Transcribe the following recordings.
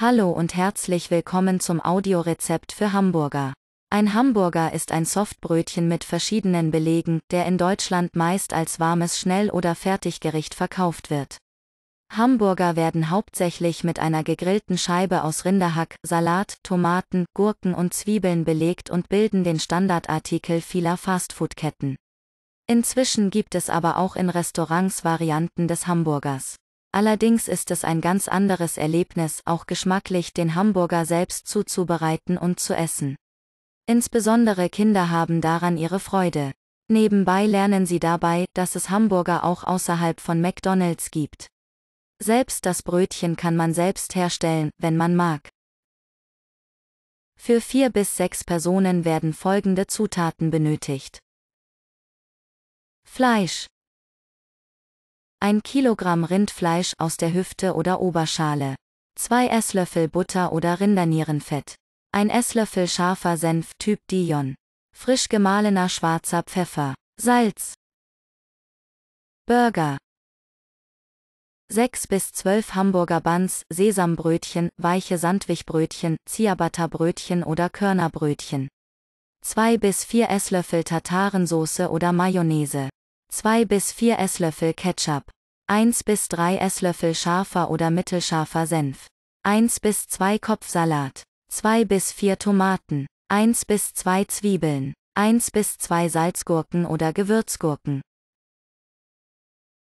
Hallo und herzlich willkommen zum Audiorezept für Hamburger. Ein Hamburger ist ein Softbrötchen mit verschiedenen Belegen, der in Deutschland meist als warmes Schnell- oder Fertiggericht verkauft wird. Hamburger werden hauptsächlich mit einer gegrillten Scheibe aus Rinderhack, Salat, Tomaten, Gurken und Zwiebeln belegt und bilden den Standardartikel vieler Fastfoodketten. Inzwischen gibt es aber auch in Restaurants Varianten des Hamburgers. Allerdings ist es ein ganz anderes Erlebnis, auch geschmacklich den Hamburger selbst zuzubereiten und zu essen. Insbesondere Kinder haben daran ihre Freude. Nebenbei lernen sie dabei, dass es Hamburger auch außerhalb von McDonald's gibt. Selbst das Brötchen kann man selbst herstellen, wenn man mag. Für vier bis sechs Personen werden folgende Zutaten benötigt. Fleisch 1 Kilogramm Rindfleisch aus der Hüfte oder Oberschale, 2 Esslöffel Butter oder Rindernierenfett, 1 Esslöffel scharfer Senf Typ Dion. frisch gemahlener schwarzer Pfeffer, Salz. Burger 6 bis 12 Hamburger Buns, Sesambrötchen, weiche Sandwichbrötchen, Ciabatta-Brötchen oder Körnerbrötchen. 2 bis 4 Esslöffel Tartarensoße oder Mayonnaise. 2 bis 4 Esslöffel Ketchup, 1 bis 3 Esslöffel scharfer oder mittelscharfer Senf, 1 bis 2 Kopfsalat, 2 bis 4 Tomaten, 1 bis 2 Zwiebeln, 1 bis 2 Salzgurken oder Gewürzgurken.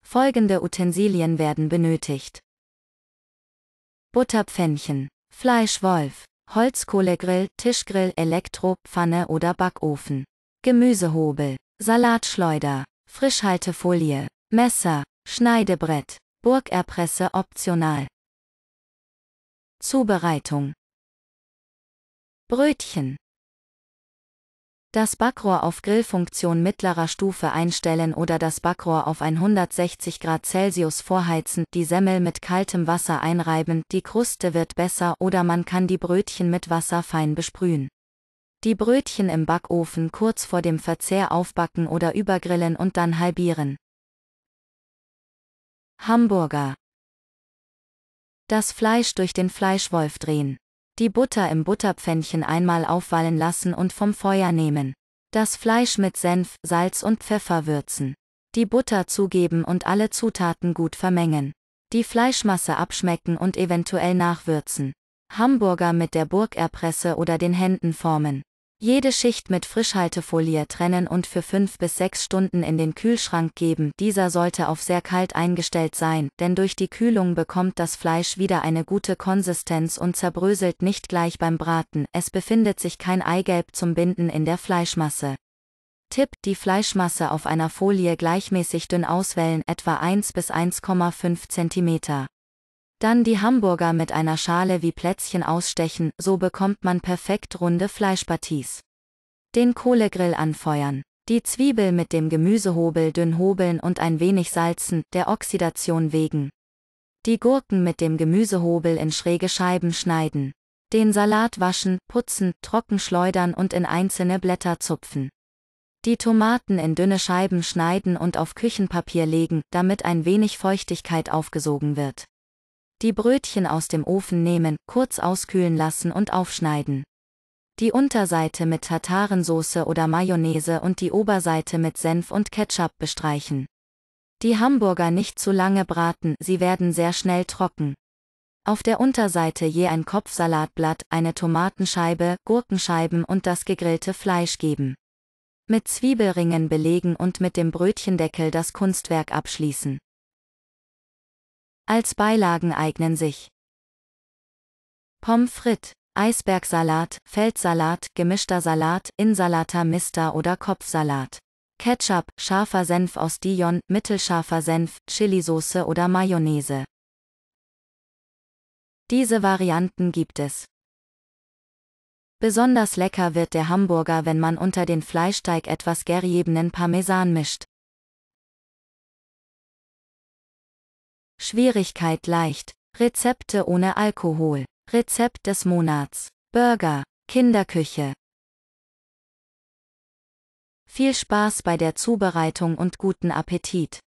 Folgende Utensilien werden benötigt. Butterpfännchen, Fleischwolf, Holzkohlegrill, Tischgrill, Elektro, Pfanne oder Backofen, Gemüsehobel, Salatschleuder, Frischhaltefolie, Messer, Schneidebrett, Burgerpresse optional. Zubereitung Brötchen das Backrohr auf Grillfunktion mittlerer Stufe einstellen oder das Backrohr auf 160 Grad Celsius vorheizen, die Semmel mit kaltem Wasser einreiben, die Kruste wird besser oder man kann die Brötchen mit Wasser fein besprühen. Die Brötchen im Backofen kurz vor dem Verzehr aufbacken oder übergrillen und dann halbieren. Hamburger. Das Fleisch durch den Fleischwolf drehen. Die Butter im Butterpfännchen einmal aufwallen lassen und vom Feuer nehmen. Das Fleisch mit Senf, Salz und Pfeffer würzen. Die Butter zugeben und alle Zutaten gut vermengen. Die Fleischmasse abschmecken und eventuell nachwürzen. Hamburger mit der Burgerpresse oder den Händen formen. Jede Schicht mit Frischhaltefolie trennen und für 5 bis 6 Stunden in den Kühlschrank geben. Dieser sollte auf sehr kalt eingestellt sein, denn durch die Kühlung bekommt das Fleisch wieder eine gute Konsistenz und zerbröselt nicht gleich beim Braten. Es befindet sich kein Eigelb zum Binden in der Fleischmasse. Tipp, die Fleischmasse auf einer Folie gleichmäßig dünn auswählen, etwa 1 bis 1,5 cm. Dann die Hamburger mit einer Schale wie Plätzchen ausstechen, so bekommt man perfekt runde Fleischparties. Den Kohlegrill anfeuern. Die Zwiebel mit dem Gemüsehobel dünn hobeln und ein wenig salzen, der Oxidation wegen. Die Gurken mit dem Gemüsehobel in schräge Scheiben schneiden. Den Salat waschen, putzen, trocken schleudern und in einzelne Blätter zupfen. Die Tomaten in dünne Scheiben schneiden und auf Küchenpapier legen, damit ein wenig Feuchtigkeit aufgesogen wird. Die Brötchen aus dem Ofen nehmen, kurz auskühlen lassen und aufschneiden. Die Unterseite mit Tartarensoße oder Mayonnaise und die Oberseite mit Senf und Ketchup bestreichen. Die Hamburger nicht zu lange braten, sie werden sehr schnell trocken. Auf der Unterseite je ein Kopfsalatblatt, eine Tomatenscheibe, Gurkenscheiben und das gegrillte Fleisch geben. Mit Zwiebelringen belegen und mit dem Brötchendeckel das Kunstwerk abschließen. Als Beilagen eignen sich Pommes frites, Eisbergsalat, Feldsalat, gemischter Salat, Insalata Mister oder Kopfsalat. Ketchup, scharfer Senf aus Dijon, mittelscharfer Senf, Chilisauce oder Mayonnaise. Diese Varianten gibt es. Besonders lecker wird der Hamburger, wenn man unter den Fleischteig etwas geriebenen Parmesan mischt. Schwierigkeit leicht. Rezepte ohne Alkohol. Rezept des Monats. Burger. Kinderküche. Viel Spaß bei der Zubereitung und guten Appetit.